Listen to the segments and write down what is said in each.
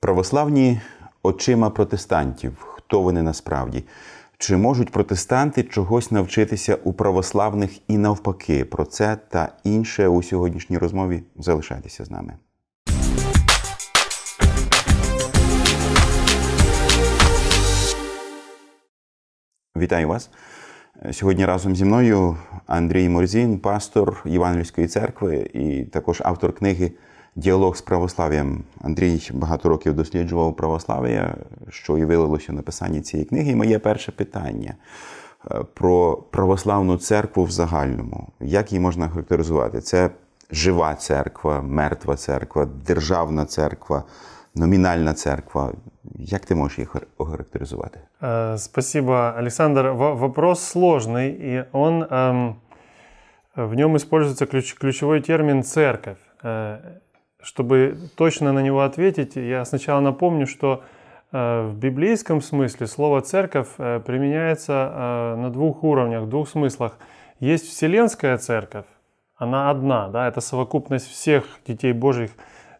Православні очима протестантів. Хто вони насправді? Чи можуть протестанти чогось навчитися у православних і навпаки? Про це та інше у сьогоднішній розмові залишайтеся з нами. Вітаю вас. Сьогодні разом зі мною Андрій Морзін, пастор Євангельської церкви і також автор книги Діалог з православ'ям Андрій багато років досліджував православ'я, що і вилилося в написанні цієї книги. І моє перше питання е, про православну церкву в загальному. Як її можна характеризувати? Це жива церква, мертва церква, державна церква, номінальна церква. Як ти можеш її охарактеризувати? Э, спасибо, Александр. Вопрос сложний. І он, ем, в ньому используется ключ, ключевой термин «церковь». Е, чтобы точно на него ответить, я сначала напомню, что э, в библейском смысле слово «церковь» э, применяется э, на двух уровнях, в двух смыслах. Есть вселенская церковь, она одна, да, это совокупность всех детей Божьих,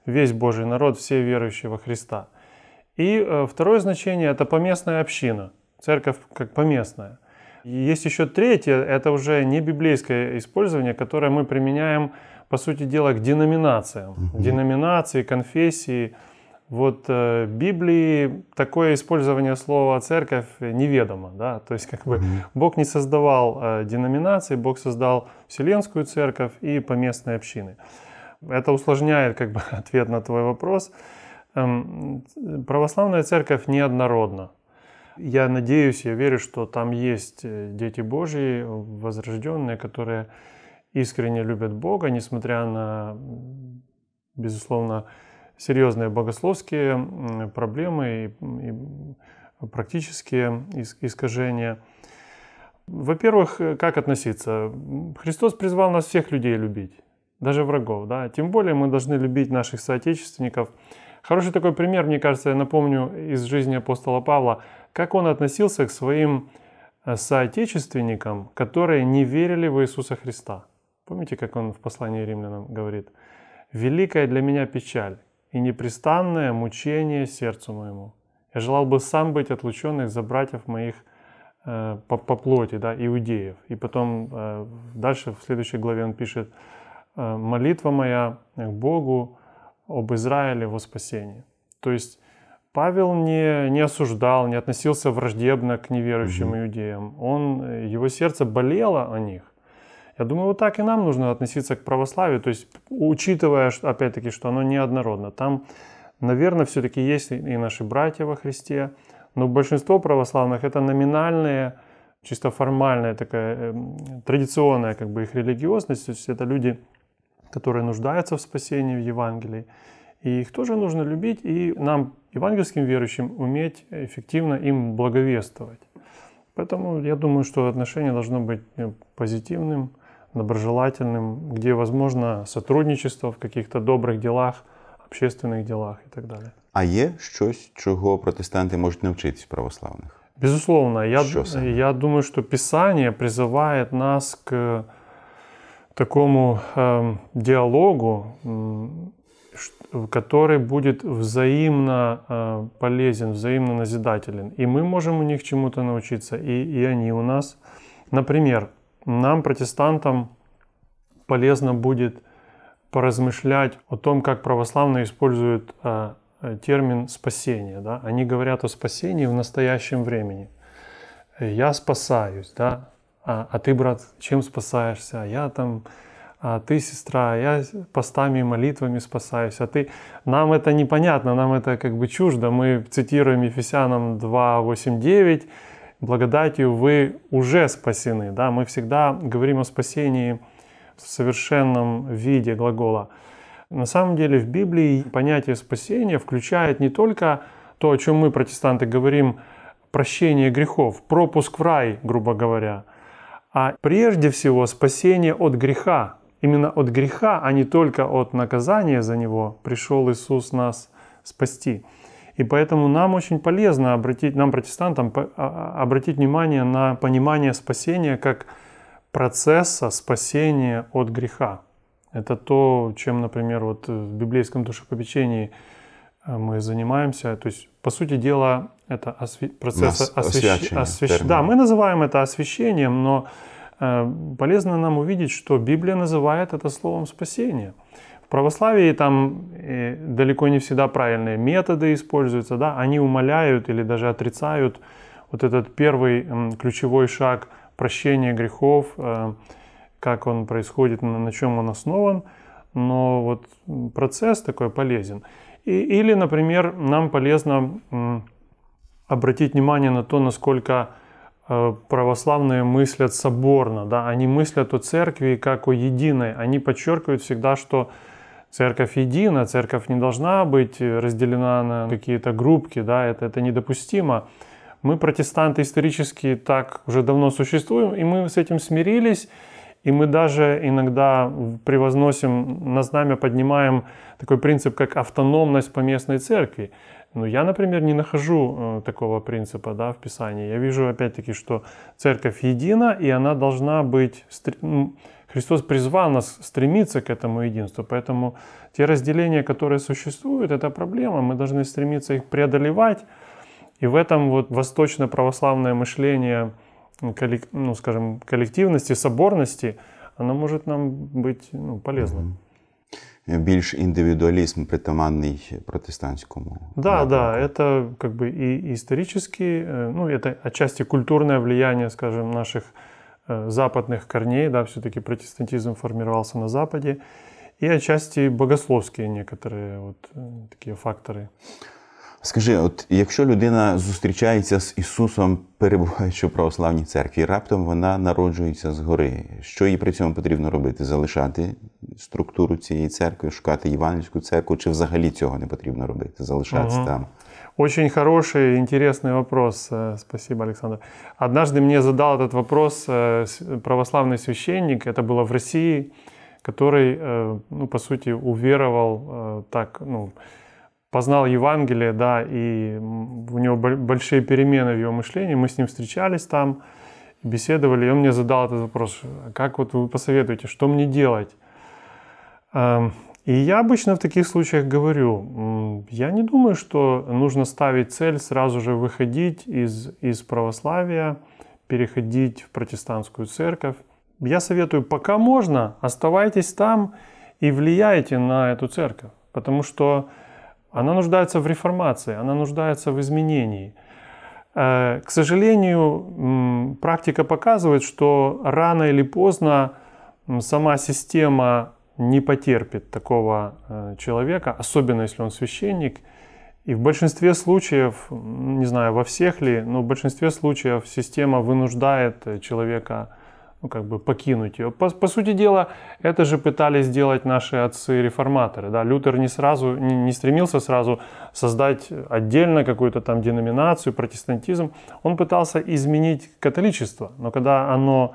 весь Божий народ, все верующие во Христа. И второе значение – это поместная община, церковь как поместная. И есть еще третье, это уже не библейское использование, которое мы применяем по сути дела, к деноминациям. Угу. Деноминации, конфессии. Вот э, Библии такое использование слова церковь неведомо, да, то есть как бы Бог не создавал э, деноминации, Бог создал вселенскую церковь и поместные общины. Это усложняет как бы ответ на твой вопрос. Эм, православная церковь неоднородна. Я надеюсь, я верю, что там есть э, дети Божьи, возрожденные, которые искренне любят Бога, несмотря на, безусловно, серьезные богословские проблемы и, и практические искажения. Во-первых, э, как относиться? Христос призвал нас всех людей любить, даже врагов. Да? Тем более мы должны любить наших соотечественников. Хороший такой пример, мне кажется, я напомню из жизни апостола Павла, как он относился к своим э, соотечественникам, которые не верили в Иисуса Христа. Помните, как он в послании римлянам говорит? «Великая для меня печаль и непрестанное мучение сердцу моему. Я желал бы сам быть отлучен из-за братьев моих э, по, по плоти, да, иудеев». И потом э, дальше в следующей главе он пишет «Э, «Молитва моя к Богу об Израиле во спасении». То есть Павел не, не осуждал, не относился враждебно к неверующим mm иудеям. Он, его сердце болело о них. Я думаю, вот так и нам нужно относиться к православию, то есть учитывая, опять-таки, что оно неоднородно. Там, наверное, все-таки есть и наши братья во Христе, но большинство православных это номинальные, чисто формальная такая, эм, традиционная как бы их религиозность, то есть это люди, которые нуждаются в спасении в Евангелии, и их тоже нужно любить, и нам, евангельским верующим, уметь эффективно им благовествовать. Поэтому я думаю, что отношение должно быть э, позитивным, доброжелательным, где возможно сотрудничество в каких-то добрых делах, общественных делах и так далее. А есть что-то, чего протестанты могут в православных? Безусловно, я, я думаю, что Писание призывает нас к э, такому э, диалогу, который будет взаимно э, полезен, взаимно назидателен. И мы можем у них чему-то научиться, и, и они у нас. Например, нам, протестантам, полезно будет поразмышлять о том, как православные используют а, э, термин спасение. Да? Они говорят о спасении в настоящем времени. Я спасаюсь, да? а, а ты, брат, чем спасаешься? я там, а ты, сестра, я постами и молитвами спасаюсь, а ты... Нам это непонятно, нам это как бы чуждо. Мы цитируем Ефесянам 2, 8, 9, благодатью вы уже спасены. Да? Мы всегда говорим о спасении в совершенном виде глагола. На самом деле в Библии понятие спасения включает не только то, о чем мы, протестанты, говорим, прощение грехов, пропуск в рай, грубо говоря, а прежде всего спасение от греха. Именно от греха, а не только от наказания за него пришел Иисус нас спасти. И поэтому нам очень полезно обратить, нам, протестантам, а, а, обратить внимание на понимание спасения как процесса спасения от греха. Это то, чем, например, вот в библейском душепопечении э, мы занимаемся. То есть, по сути дела, это осве... процесс освещ... Освещ... Да, мы называем это освещением, но э, полезно нам увидеть, что Библия называет это словом спасения. В православии там э, далеко не всегда правильные методы используются, да, они умаляют или даже отрицают вот этот первый ключевой шаг прощения грехов, э, как он происходит, на чем он основан, но вот процесс такой полезен. И, или, например, нам полезно обратить внимание на то, насколько э, православные мыслят соборно, да, они мыслят о церкви как о единой, они подчеркивают всегда, что церковь едина, церковь не должна быть э, разделена на какие-то группки, да, это, это недопустимо. Мы, протестанты, исторически так уже давно существуем, и мы с этим смирились, и мы даже иногда превозносим, на знамя поднимаем такой принцип, как автономность поместной церкви. Но я, например, не нахожу э, такого принципа да, в Писании. Я вижу, опять-таки, что церковь едина, и она должна быть Христос призвал нас стремиться к этому единству, поэтому те разделения, которые существуют, это проблема, мы должны стремиться их преодолевать. И в этом вот восточно-православное мышление, ну, скажем, коллективности, соборности, оно может нам быть ну, полезным. Э, Більш индивидуализм притаманний протестантскому. Да, ваку. да, это как бы и исторически, э, ну это отчасти культурное влияние, скажем, наших Е, западных корней, да, все-таки протестантизм формировался на Западе, и отчасти богословські некоторые от, э, такі фактори. Скажи, от якщо людина зустрічається з Ісусом, перебуваючи в православній церкві, раптом вона народжується згори. Що їй при цьому потрібно робити? Залишати структуру цієї церкви, шукати Євангельську церкву, чи взагалі цього не потрібно робити? Залишатися угу. там? Очень хороший, интересный вопрос. Э, спасибо, Александр. Однажды мне задал этот вопрос э, православный священник, это было в России, который, э, ну, по сути, уверовал так, ну, познал Евангелие, да, и у него большие перемены в его мышлении. Мы с ним встречались там, беседовали, и он мне задал этот вопрос, «А как вот вы посоветуете, что мне делать? Эм, и я обычно в таких случаях говорю, я не думаю, что нужно ставить цель сразу же выходить из, из православия, переходить в протестантскую церковь. Я советую, пока можно, оставайтесь там и влияйте на эту церковь, потому что она нуждается в реформации, она нуждается в изменении. Э, к сожалению, практика показывает, что рано или поздно сама система не потерпит такого э, человека, особенно если он священник. И в большинстве случаев, не знаю, во всех ли, но в большинстве случаев система вынуждает э, человека ну, как бы покинуть ее. По, по сути дела, это же пытались сделать наши отцы-реформаторы. Да? Лютер не сразу, не, не стремился сразу создать отдельно какую-то там деноминацию, протестантизм. Он пытался изменить католичество, но когда оно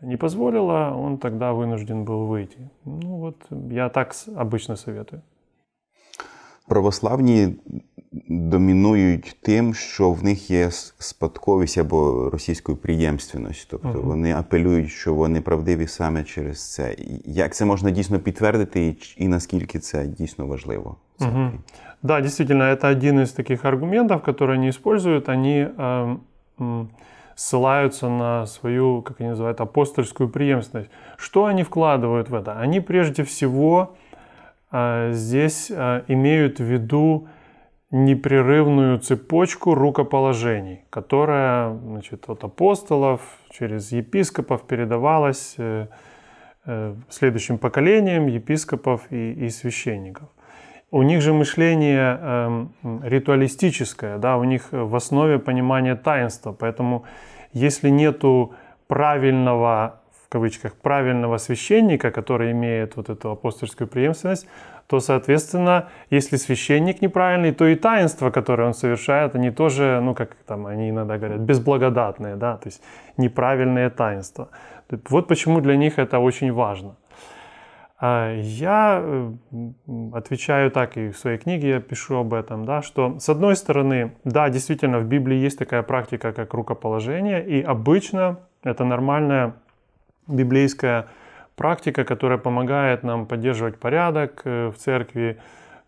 не позволила, он тогда вынужден был выйти. Ну вот, я так обычно советую. Православні домінують тим, що в них є спадковість або російською приємственність. Тобто uh вони апелюють, що вони правдиві саме через це. Як це можна дійсно підтвердити, і, наскільки це дійсно важливо? Так, huh Да, действительно, это один из таких аргументов, которые они используют. Они э, ем, ссылаются на свою, как они называют, апостольскую преемственность. Что они вкладывают в это? Они прежде всего а, здесь а, имеют в виду непрерывную цепочку рукоположений, которая значит, от апостолов через епископов передавалась э, э, следующим поколением епископов и, и священников у них же мышление э, ритуалистическое, да, у них в основе понимание таинства, поэтому если нету правильного, в кавычках, правильного священника, который имеет вот эту апостольскую преемственность, то, соответственно, если священник неправильный, то и таинства, которые он совершает, они тоже, ну, как там они иногда говорят, безблагодатные, да, то есть неправильные таинства. Вот почему для них это очень важно. А я э, отвечаю так, и в своей книге я пишу об этом, да, что с одной стороны, да, действительно, в Библии есть такая практика, как рукоположение, и обычно это нормальная библейская практика, которая помогает нам поддерживать порядок э, в церкви,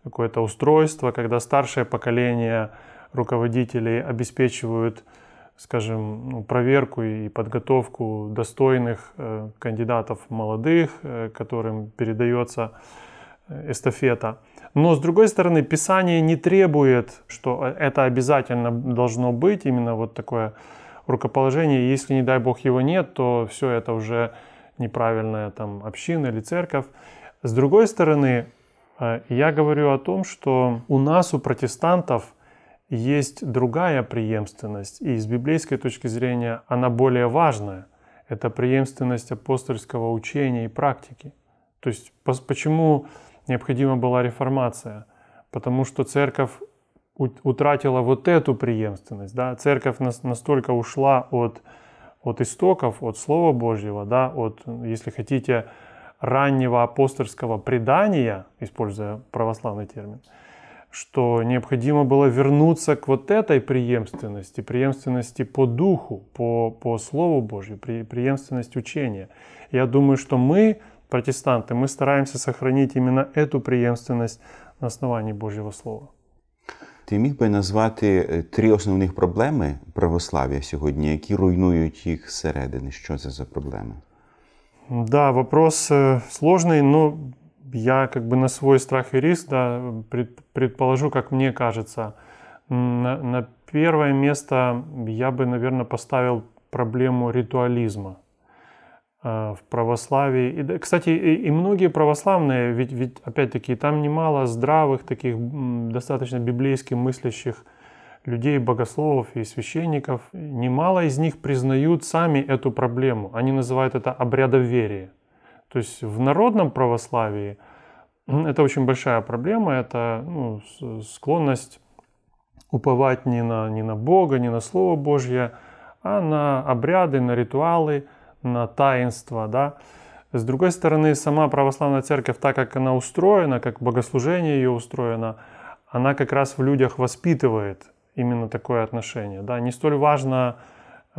какое-то устройство, когда старшее поколение руководителей обеспечивают скажем, ну, проверку и подготовку достойных э, кандидатов молодых, э, которым передается э, эстафета. Но с другой стороны, Писание не требует, что э, это обязательно должно быть, именно вот такое рукоположение. Если, не дай бог, его нет, то все это уже неправильная там община или церковь. С другой стороны, э, я говорю о том, что у нас, у протестантов, есть другая преемственность, и с библейской точки зрения она более важная. Это преемственность апостольского учения и практики. То есть почему необходима была реформация? Потому что церковь утратила вот эту преемственность. Да? Церковь настолько ушла от, от истоков, от Слова Божьего, да? от, если хотите, раннего апостольского предания, используя православный термин, что необходимо было вернуться к вот этой преемственности, преемственности по духу, по, по Слову Божью, преемственность учения. Я думаю, что мы, протестанты, мы стараемся сохранить именно эту преемственность на основании Божьего Слова. Ти міг би назвати три основних проблеми православ'я сьогодні, які руйнують їх зсередини? Що це за проблеми? Да, вопрос сложный, но я как бы на свой страх и риск да, предположу, как мне кажется. На, на первое место я бы, наверное, поставил проблему ритуализма э, в православии. И, кстати, и, и многие православные, ведь, ведь опять-таки там немало здравых, таких достаточно библейски мыслящих людей, богословов и священников, немало из них признают сами эту проблему. Они называют это обрядоверие. То есть в народном православии это очень большая проблема, это ну, склонность уповать не на, не на Бога, не на Слово Божье, а на обряды, на ритуалы, на таинства. Да? С другой стороны, сама православная церковь, так как она устроена, как богослужение ее устроено, она как раз в людях воспитывает именно такое отношение. Да? Не столь важно,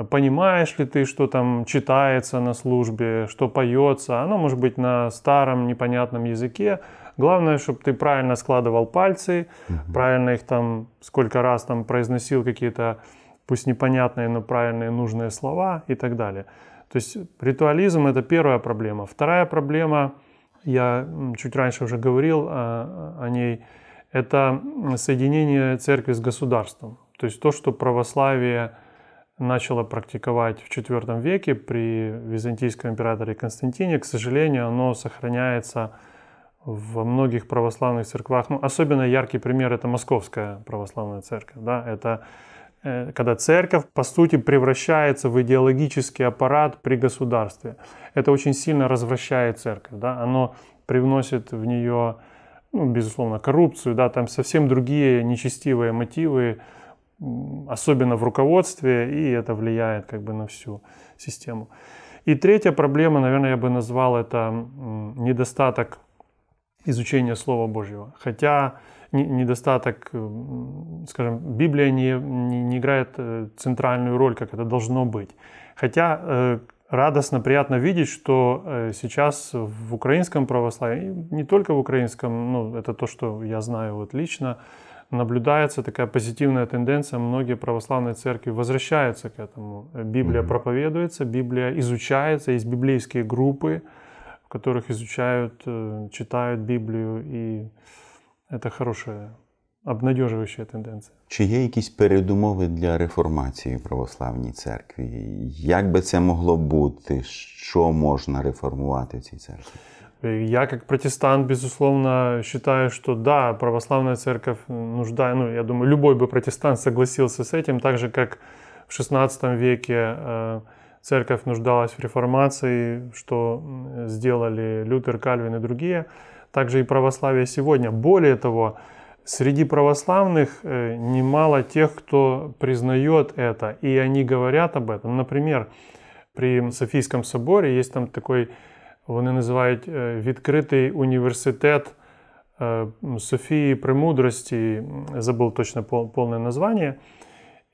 понимаешь ли ты, что там читается на службе, что поется, оно может быть на старом непонятном языке. Главное, чтобы ты правильно складывал пальцы, угу. правильно их там сколько раз там произносил какие-то, пусть непонятные, но правильные нужные слова и так далее. То есть ритуализм это первая проблема. Вторая проблема, я чуть раньше уже говорил а, о, о ней, это соединение церкви с государством. То есть то, что православие начало практиковать в IV веке при византийском императоре Константине. К сожалению, оно сохраняется во многих православных церквах. Ну, особенно яркий пример – это Московская православная церковь. Да? Это э, когда церковь, по сути, превращается в идеологический аппарат при государстве. Это очень сильно развращает церковь. Да? Оно привносит в нее, ну, безусловно, коррупцию, да? там совсем другие нечестивые мотивы, особенно в руководстве, и это влияет как бы на всю систему. И третья проблема, наверное, я бы назвал это недостаток изучения Слова Божьего. Хотя недостаток, э, скажем, Библия не, не, не играет э, центральную роль, как это должно быть. Хотя э, радостно, приятно видеть, что сейчас в украинском православии, не только в украинском, ну, это то, что я знаю вот лично, наблюдается такая позитивная тенденция, многие православные церкви возвращаются к этому. Библия mm-hmm. проповедуется, Библия изучается, есть библейские группы, в которых изучают, э, читают Библию, и это хорошая, обнадеживающая тенденція. Чи є якісь передумови для реформації в православній церкві? Як би це могло бути? Що можна реформувати в цій церкві? Я как протестант, безусловно, считаю, что да, православная церковь нужда, ну, я думаю, любой бы протестант согласился с этим, так же, как в XVI веке э, церковь нуждалась в реформации, что сделали Лютер, Кальвин и другие, также и православие сегодня. Более того, среди православных э, немало тех, кто признает это, и они говорят об этом. Например, при Софийском соборе есть там такой Вони називають відкритий університет Софії Премудрості, забыл точно полное название.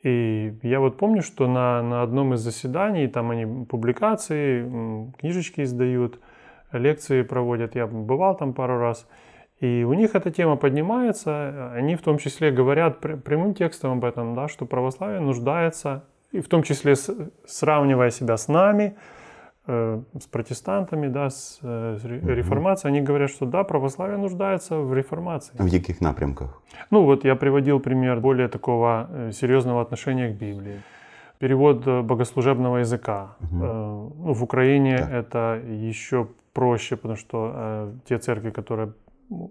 И я вот помню, что на, на одном из заседаний, там они публикации, книжечки издают, лекции проводят, я бывал там пару раз, и у них эта тема поднимается, они в том числе говорят прямым текстом об этом, да, что православие нуждается, и в том числе сравнивая себя с нами, Э, с протестантами, да, с э, реформацией, они говорят, что да, православие нуждается в реформации. В каких напрямках? Ну вот я приводил пример более такого э, серьезного отношения к Библии. Перевод богослужебного языка. Угу. в Украине да. это еще проще, потому что те церкви, которые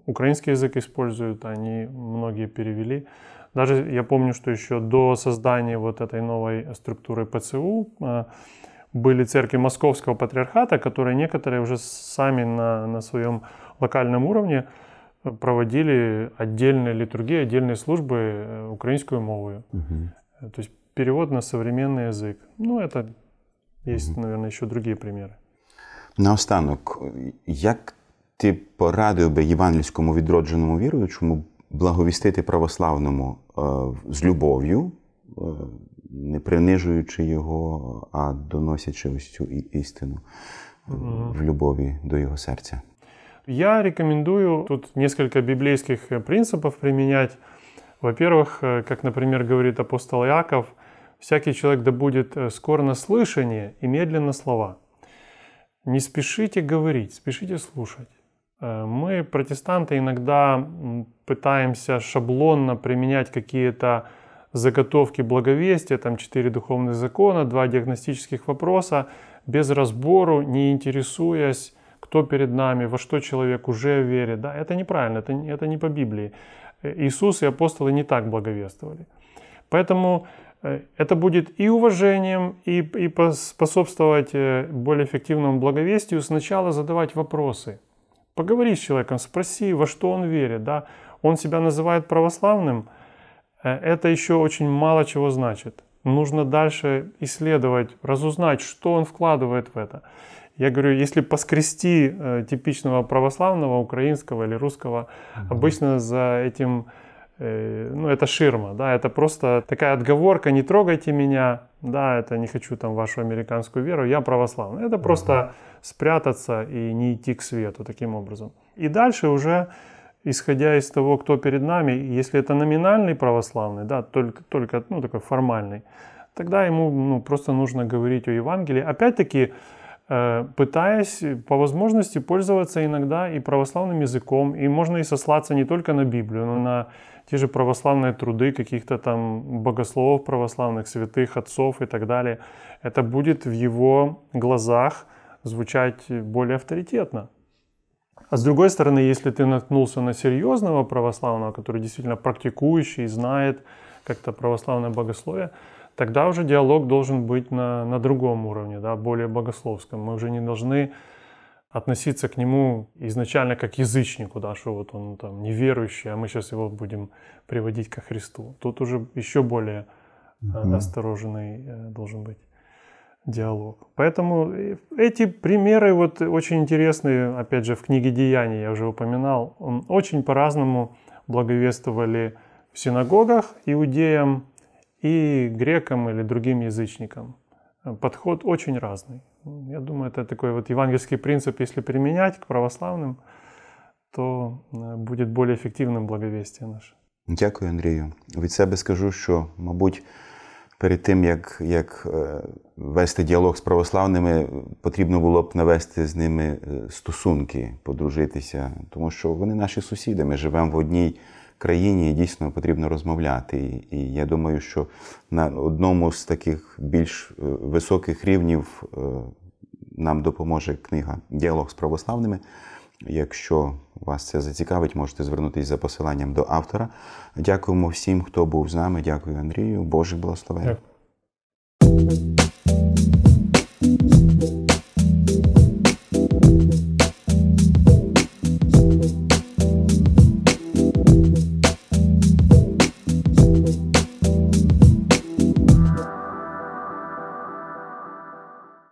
украинский язык используют, они многие перевели. Даже я помню, что еще до создания вот этой новой структуры ПЦУ были церкви Московского патриархата, которые некоторые уже сами на, на своем локальном уровне э, проводили отдельные литургии, отдельные службы э, украинскую мову. Угу. Э, то есть перевод на современный язык. Ну, это есть, угу. наверное, еще другие примеры. Наостанок, як ти порадив би євангельському відродженому віруючому благовістити православному з любов'ю? не принижуючи його, а доносячи ось цю істину в любові до його серця. Я рекомендую тут несколько библейских э, принципов применять. Во-первых, э, как, например, говорит апостол Яков, всякий человек да будет э, скоро на слышание и медленно слова. Не спешите говорить, спешите слушать. Мы, протестанты, иногда пытаемся шаблонно применять какие-то заготовки благовестия, там четыре духовных закона, два диагностических вопроса, без разбору, не интересуясь, кто перед нами, во что человек уже верит. Да, это неправильно, это, это не по Библии. Э, Иисус и апостолы не так благовествовали. Поэтому э, это будет и уважением, и, и способствовать э, более эффективному благовестию. Сначала задавать вопросы. Поговори с человеком, спроси, во что он верит. Да? Он себя называет православным – Э, это еще очень мало чего значит. Нужно дальше исследовать, разузнать, что он вкладывает в это. Я говорю, если поскрести э, типичного православного, украинского или русского, mm-hmm. обычно за этим, э, ну это ширма, да, это просто такая отговорка, не трогайте меня, да, это не хочу там вашу американскую веру, я православный. Это mm-hmm. просто спрятаться и не идти к свету таким образом. И дальше уже исходя из того, кто перед нами, если это номинальный православный, да, только, только ну, такой формальный, тогда ему ну, просто нужно говорить о Евангелии. Опять-таки, э, пытаясь по возможности пользоваться иногда и православным языком, и можно и сослаться не только на Библию, но на те же православные труды каких-то там богословов православных, святых отцов и так далее. Это будет в его глазах звучать более авторитетно. А с другой стороны, если ты наткнулся на серьезного православного, который действительно практикующий, знает как-то православное богословие, тогда уже диалог должен быть на, на другом уровне, да, более богословском. Мы уже не должны относиться к нему изначально как язычнику, да, что вот он там неверующий, а мы сейчас его будем приводить ко Христу. Тут уже еще более mm осторожный э, должен быть диалог. Поэтому э, эти примеры вот очень интересные, опять же, в книге «Деяний» я уже упоминал, очень по-разному благовествовали в синагогах иудеям и грекам или другим язычникам. Э, подход очень разный. Я думаю, это такой вот евангельский принцип, если применять к православным, то э, будет более эффективным благовестие наше. Дякую, Андрію. Від себе скажу, що, мабуть, перед тим, як як е, вести діалог з православними, потрібно було б навести з ними е, стосунки, подружитися, тому що вони наші сусіди, ми живемо в одній країні і дійсно потрібно розмовляти. І я думаю, що на одному з таких більш е, високих рівнів нам допоможе книга Діалог з православними. Якщо вас це зацікавить, можете звернутися за посиланням до автора. Дякуємо всім, хто був з нами. Дякую, Андрію. Божих благословень. Дякую.